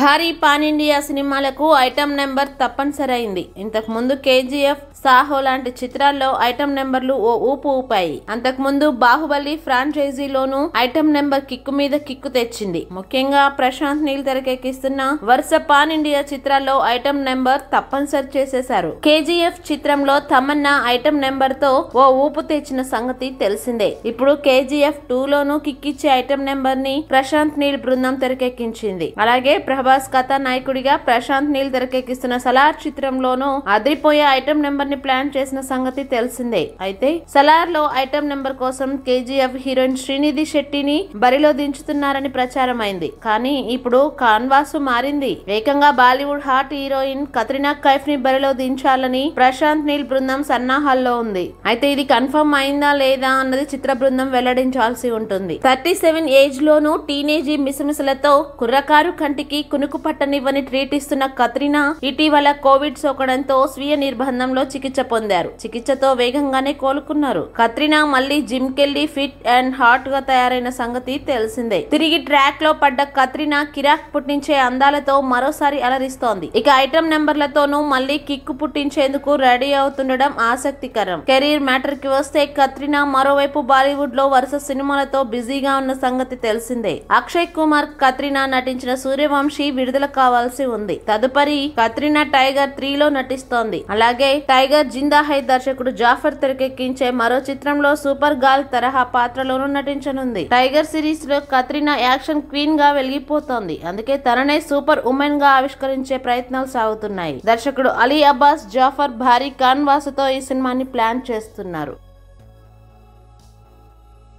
భారీ pan India సినిమాలకు item number తప్పనిసరైంది ఇంతకుముందు కేజీఎఫ్ సాహో లాంటి చిత్రాల్లో ఐటమ్ నెంబర్లు ఓ ఊపు ఊపాయి అంతకుముందు బాహుబలి ఫ్రాంచైజీలోనూ ఐటమ్ నెంబర్ కిక్కు మీద కిక్కు తెచ్చింది ముఖ్యంగా ప్రశాంత్ నీల్ తెరకెక్కిస్తున్న వరుస పాన్ ఇండియా చిత్రాల్లో ఐటమ్ నెంబర్ తప్పనిసరి చేసేశారు కేజీఎఫ్ చిత్రంలో తమన్నా ఐటమ్ నెంబర్ తో ఓ ఊపు తెచ్చిన సంగతి తెలిసిందే ఇప్పుడు కేజీఎఫ్ టూలోనూ ఇచ్చే ఐటమ్ నెంబర్ ని ప్రశాంత్ నీల్ బృందం తెరకెక్కించింది అలాగే ప్రభా ప్రభాస్ నాయకుడిగా ప్రశాంత్ నీల్ తెరకెక్కిస్తున్న సలార్ చిత్రంలోనూ అదిరిపోయే ఐటమ్ నెంబర్ ని ప్లాన్ చేసిన సంగతి తెలిసిందే అయితే సలార్ లో ఐటమ్ నెంబర్ కోసం కేజీఎఫ్ హీరోయిన్ శ్రీనిధి శెట్టిని బరిలో దించుతున్నారని ప్రచారం అయింది కానీ ఇప్పుడు కాన్వాస్ మారింది ఏకంగా Bollywood hot heroine Katrina Kaif ని బరిలో దించాలని ప్రశాంత్ నీల్ బృందం సన్నాహాల్లో ఉంది అయితే ఇది కన్ఫర్మ్ అయిందా లేదా అన్నది చిత్ర బృందం వెల్లడించాల్సి ఉంటుంది థర్టీ సెవెన్ ఏజ్ లోనూ టీనేజీ మిసమిసలతో కుర్రకారు కంటికి కునుకు పట్టనివ్వని ట్రీట్ ఇస్తున్న కత్రినా ఇటీవల కోవిడ్ సోకడంతో స్వీయ నిర్బంధంలో చికిత్స పొందారు చికిత్సతో వేగంగానే కోలుకున్నారు కత్రినా మళ్లీ జిమ్ కెళ్లి ఫిట్ అండ్ హాట్ గా తయారైన సంగతి తెలిసిందే తిరిగి ట్రాక్ లో పడ్డ కత్రినా కిరాక్ పుట్టించే అందాలతో మరోసారి అలరిస్తోంది ఇక ఐటమ్ నెంబర్లతోనూ మళ్లీ కిక్కు పుట్టించేందుకు రెడీ అవుతుండడం ఆసక్తికరం కెరీర్ మ్యాటర్ కి వస్తే కత్రినా మరోవైపు బాలీవుడ్ లో వరుస సినిమాలతో బిజీగా ఉన్న సంగతి తెలిసిందే అక్షయ్ కుమార్ కత్రినా నటించిన సూర్యవంశ వంశీ విడుదల కావాల్సి ఉంది తదుపరి కత్రినా టైగర్ త్రీ లో నటిస్తోంది అలాగే టైగర్ జిందా హై దర్శకుడు జాఫర్ తెరకెక్కించే మరో చిత్రంలో సూపర్ గాల్ తరహా పాత్రలోనూ నటించనుంది టైగర్ సిరీస్ లో కత్రినా యాక్షన్ క్వీన్ గా వెలిగిపోతోంది అందుకే తననే సూపర్ ఉమెన్ గా ఆవిష్కరించే ప్రయత్నాలు సాగుతున్నాయి దర్శకుడు అలీ అబ్బాస్ జాఫర్ భారీ కాన్వాసుతో ఈ సినిమాని ప్లాన్ చేస్తున్నారు